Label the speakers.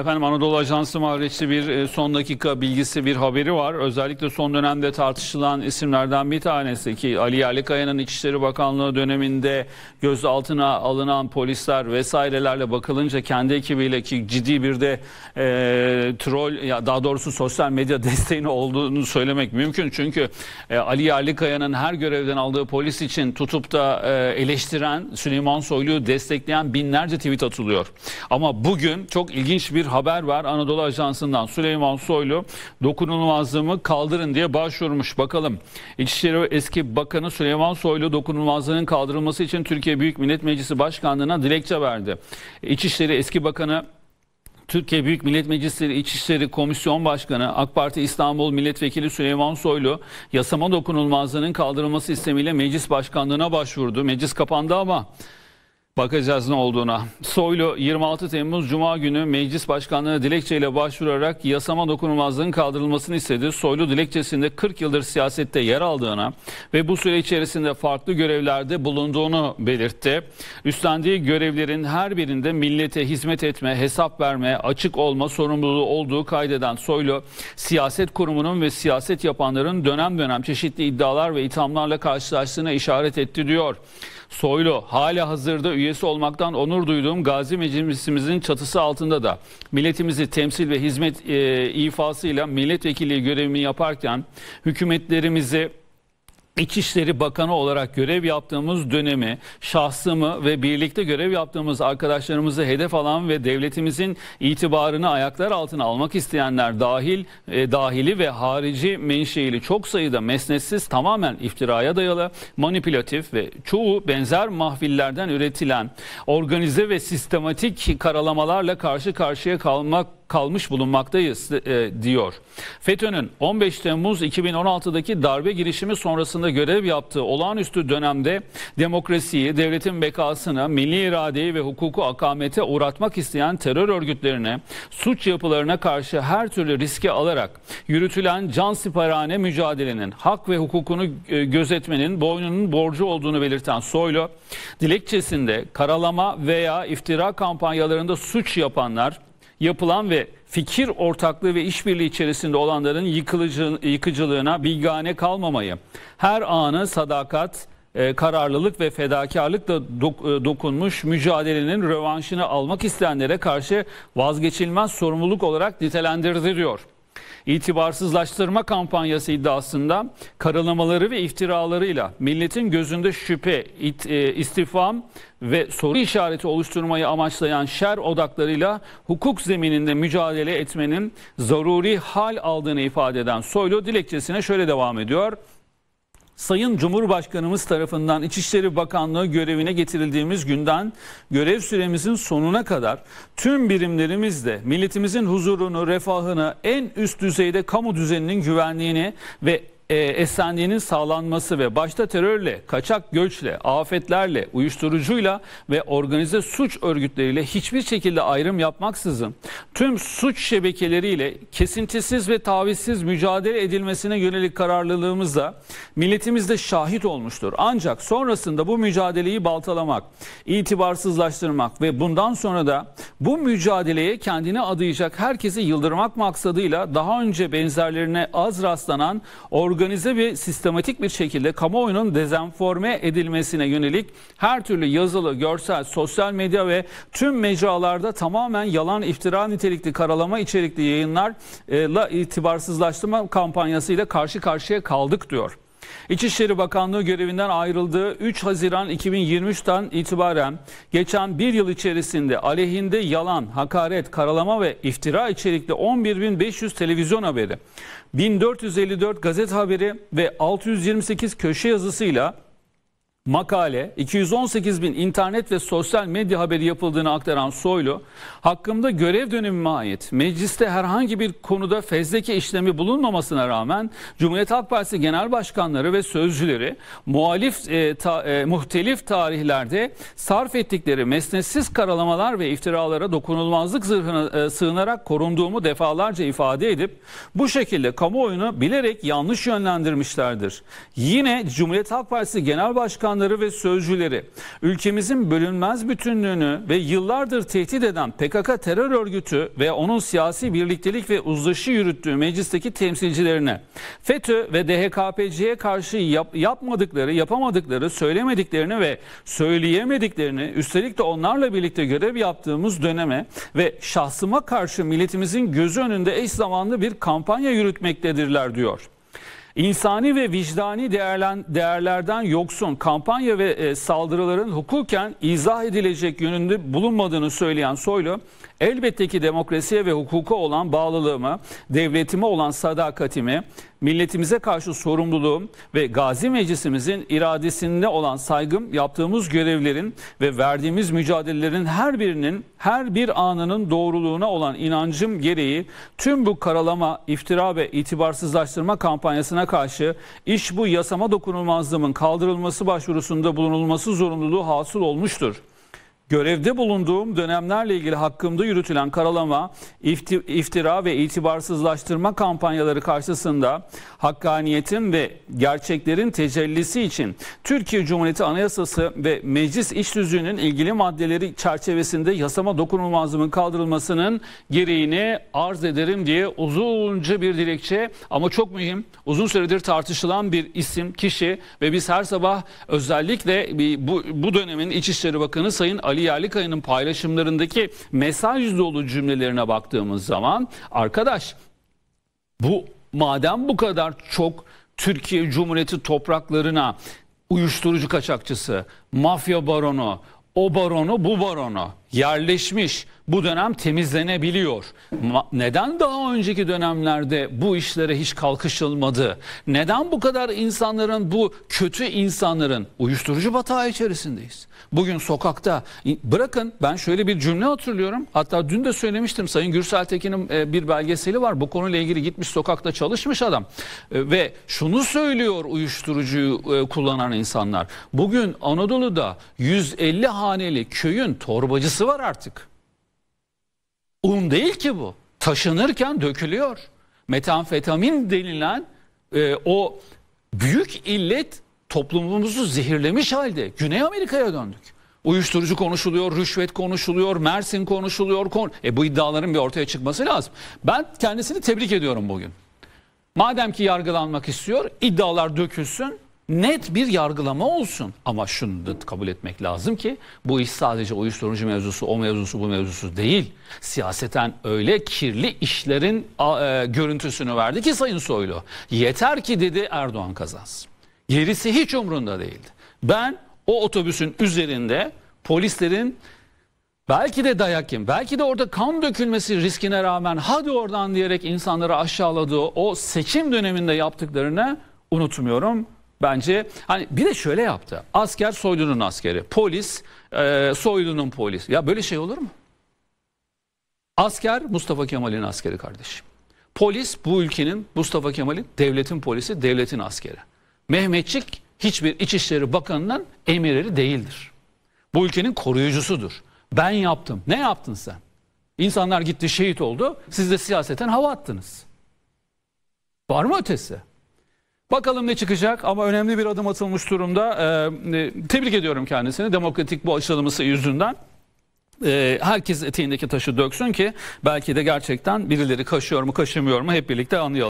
Speaker 1: Efendim Anadolu Ajansı Mahallesi bir e, son dakika bilgisi bir haberi var. Özellikle son dönemde tartışılan isimlerden bir tanesi ki Ali Yerlikaya'nın İçişleri Bakanlığı döneminde gözaltına alınan polisler vesairelerle bakılınca kendi ekibiyle ki ciddi bir de e, troll ya daha doğrusu sosyal medya desteğini olduğunu söylemek mümkün. Çünkü e, Ali Yerlikaya'nın her görevden aldığı polis için tutup da e, eleştiren Süleyman Soylu'yu destekleyen binlerce tweet atılıyor. Ama bugün çok ilginç bir bir haber var. Anadolu Ajansı'ndan Süleyman Soylu dokunulmazlığımı kaldırın diye başvurmuş. Bakalım İçişleri eski Bakanı Süleyman Soylu dokunulmazlığının kaldırılması için Türkiye Büyük Millet Meclisi Başkanlığı'na dilekçe verdi. İçişleri eski Bakanı Türkiye Büyük Millet Meclisi İçişleri Komisyon Başkanı AK Parti İstanbul Milletvekili Süleyman Soylu yasama dokunulmazlığının kaldırılması istemiyle meclis başkanlığına başvurdu. Meclis kapandı ama Bakacağız ne olduğuna. Soylu 26 Temmuz Cuma günü meclis başkanlığına dilekçeyle başvurarak yasama dokunulmazlığın kaldırılmasını istedi. Soylu dilekçesinde 40 yıldır siyasette yer aldığını ve bu süre içerisinde farklı görevlerde bulunduğunu belirtti. Üstlendiği görevlerin her birinde millete hizmet etme, hesap verme, açık olma sorumluluğu olduğu kaydeden Soylu, siyaset kurumunun ve siyaset yapanların dönem dönem çeşitli iddialar ve ithamlarla karşılaştığına işaret etti diyor. Soylu hala hazırda üye üyesi olmaktan onur duyduğum Gazi Meclisimizin çatısı altında da milletimizi temsil ve hizmet e, ifasıyla milletvekili görevimi yaparken hükümetlerimizi İçişleri Bakanı olarak görev yaptığımız dönemi, şahsımı ve birlikte görev yaptığımız arkadaşlarımızı hedef alan ve devletimizin itibarını ayaklar altına almak isteyenler dahil, e, dahili ve harici menşeili çok sayıda mesnetsiz tamamen iftiraya dayalı, manipülatif ve çoğu benzer mahvillerden üretilen, organize ve sistematik karalamalarla karşı karşıya kalmak kalmış bulunmaktayız e, diyor. FETÖ'nün 15 Temmuz 2016'daki darbe girişimi sonrasında görev yaptığı olağanüstü dönemde demokrasiyi, devletin bekasını, milli iradeyi ve hukuku akamete uğratmak isteyen terör örgütlerine, suç yapılarına karşı her türlü riski alarak yürütülen can siparane mücadelenin hak ve hukukunu e, gözetmenin boynunun borcu olduğunu belirten Soylu, dilekçesinde karalama veya iftira kampanyalarında suç yapanlar yapılan ve fikir ortaklığı ve işbirliği içerisinde olanların yıkıcılığına bilgane kalmamayı, her anı sadakat, e, kararlılık ve fedakarlıkla e, dokunmuş mücadelenin rövanşını almak isteyenlere karşı vazgeçilmez sorumluluk olarak nitelendirdi diyor itibarsızlaştırma kampanyası iddiasında karalamaları ve iftiralarıyla milletin gözünde şüphe, it, e, istifam ve soru işareti oluşturmayı amaçlayan şer odaklarıyla hukuk zemininde mücadele etmenin zaruri hal aldığını ifade eden Soylu dilekçesine şöyle devam ediyor. Sayın Cumhurbaşkanımız tarafından İçişleri Bakanlığı görevine getirildiğimiz günden görev süremizin sonuna kadar tüm birimlerimizde milletimizin huzurunu, refahını, en üst düzeyde kamu düzeninin güvenliğini ve e, esenliğinin sağlanması ve başta terörle, kaçak göçle, afetlerle, uyuşturucuyla ve organize suç örgütleriyle hiçbir şekilde ayrım yapmaksızın tüm suç şebekeleriyle kesintisiz ve tavizsiz mücadele edilmesine yönelik kararlılığımızda milletimizde şahit olmuştur. Ancak sonrasında bu mücadeleyi baltalamak, itibarsızlaştırmak ve bundan sonra da bu mücadeleye kendini adayacak herkesi yıldırmak maksadıyla daha önce benzerlerine az rastlanan organize organize ve sistematik bir şekilde kamuoyunun dezenforme edilmesine yönelik her türlü yazılı, görsel, sosyal medya ve tüm mecralarda tamamen yalan, iftira nitelikli, karalama içerikli yayınlarla itibarsızlaştırma kampanyasıyla karşı karşıya kaldık diyor. İçişleri Bakanlığı görevinden ayrıldığı 3 Haziran 2023'ten itibaren geçen bir yıl içerisinde aleyhinde yalan, hakaret, karalama ve iftira içerikli 11.500 televizyon haberi, 1454 gazete haberi ve 628 köşe yazısıyla makale, 218 bin internet ve sosyal medya haberi yapıldığını aktaran Soylu, hakkımda görev dönemime ait mecliste herhangi bir konuda fezleke işlemi bulunmamasına rağmen Cumhuriyet Halk Partisi genel başkanları ve sözcüleri muhalif e, ta, e, muhtelif tarihlerde sarf ettikleri mesnetsiz karalamalar ve iftiralara dokunulmazlık zırhına e, sığınarak korunduğumu defalarca ifade edip bu şekilde kamuoyunu bilerek yanlış yönlendirmişlerdir. Yine Cumhuriyet Halk Partisi genel başkan başkanları ve sözcüleri ülkemizin bölünmez bütünlüğünü ve yıllardır tehdit eden PKK terör örgütü ve onun siyasi birliktelik ve uzlaşı yürüttüğü meclisteki temsilcilerine FETÖ ve DHKPC'ye karşı yap, yapmadıkları, yapamadıkları, söylemediklerini ve söyleyemediklerini üstelik de onlarla birlikte görev yaptığımız döneme ve şahsıma karşı milletimizin gözü önünde eş zamanlı bir kampanya yürütmektedirler diyor. İnsani ve vicdani değerlen, değerlerden yoksun kampanya ve e, saldırıların hukuken izah edilecek yönünde bulunmadığını söyleyen Soylu, elbette ki demokrasiye ve hukuka olan bağlılığımı, devletime olan sadakatimi, milletimize karşı sorumluluğum ve Gazi Meclisimizin iradesinde olan saygım yaptığımız görevlerin ve verdiğimiz mücadelelerin her birinin her bir anının doğruluğuna olan inancım gereği tüm bu karalama, iftira ve itibarsızlaştırma kampanyasına Bakanlığı'na karşı iş bu yasama dokunulmazlığının kaldırılması başvurusunda bulunulması zorunluluğu hasıl olmuştur. Görevde bulunduğum dönemlerle ilgili hakkımda yürütülen karalama, iftira ve itibarsızlaştırma kampanyaları karşısında hakkaniyetin ve gerçeklerin tecellisi için Türkiye Cumhuriyeti Anayasası ve Meclis İş Tüzüğü'nün ilgili maddeleri çerçevesinde yasama dokunulmazlığının kaldırılmasının gereğini arz ederim diye uzunca bir dilekçe ama çok mühim, uzun süredir tartışılan bir isim, kişi ve biz her sabah özellikle bu, bu dönemin İçişleri Bakanı Sayın Ali Ali Yerlikaya'nın paylaşımlarındaki mesaj dolu cümlelerine baktığımız zaman arkadaş bu madem bu kadar çok Türkiye Cumhuriyeti topraklarına uyuşturucu kaçakçısı, mafya baronu, o baronu, bu baronu yerleşmiş. Bu dönem temizlenebiliyor. Ma neden daha önceki dönemlerde bu işlere hiç kalkışılmadı? Neden bu kadar insanların bu kötü insanların uyuşturucu batağı içerisindeyiz? Bugün sokakta bırakın ben şöyle bir cümle hatırlıyorum. Hatta dün de söylemiştim Sayın Gürsel Tekin'in e, bir belgeseli var. Bu konuyla ilgili gitmiş sokakta çalışmış adam. E, ve şunu söylüyor uyuşturucuyu e, kullanan insanlar. Bugün Anadolu'da 150 haneli köyün torbacısı var artık. Un değil ki bu. Taşınırken dökülüyor. Metamfetamin denilen e, o büyük illet toplumumuzu zehirlemiş halde Güney Amerika'ya döndük. Uyuşturucu konuşuluyor, rüşvet konuşuluyor, Mersin konuşuluyor. Kon e bu iddiaların bir ortaya çıkması lazım. Ben kendisini tebrik ediyorum bugün. Madem ki yargılanmak istiyor, iddialar dökülsün net bir yargılama olsun. Ama şunu da kabul etmek lazım ki bu iş sadece uyuşturucu mevzusu, o mevzusu, bu mevzusu değil. Siyaseten öyle kirli işlerin e, görüntüsünü verdi ki Sayın Soylu. Yeter ki dedi Erdoğan kazansın. Gerisi hiç umrunda değildi. Ben o otobüsün üzerinde polislerin belki de dayak yem, belki de orada kan dökülmesi riskine rağmen hadi oradan diyerek insanları aşağıladığı o seçim döneminde yaptıklarını unutmuyorum. Bence hani bir de şöyle yaptı. Asker soylunun askeri, polis e, soylunun polisi. Ya böyle şey olur mu? Asker Mustafa Kemal'in askeri kardeşim. Polis bu ülkenin Mustafa Kemal'in devletin polisi, devletin askeri. Mehmetçik hiçbir İçişleri Bakanı'nın emirleri değildir. Bu ülkenin koruyucusudur. Ben yaptım. Ne yaptın sen? İnsanlar gitti şehit oldu. Siz de siyaseten hava attınız. Var mı ötesi? Bakalım ne çıkacak ama önemli bir adım atılmış durumda. Ee, e, tebrik ediyorum kendisini demokratik bu aşılaması yüzünden. Ee, herkes eteğindeki taşı döksün ki belki de gerçekten birileri kaşıyor mu kaşımıyor mu hep birlikte anlayalım.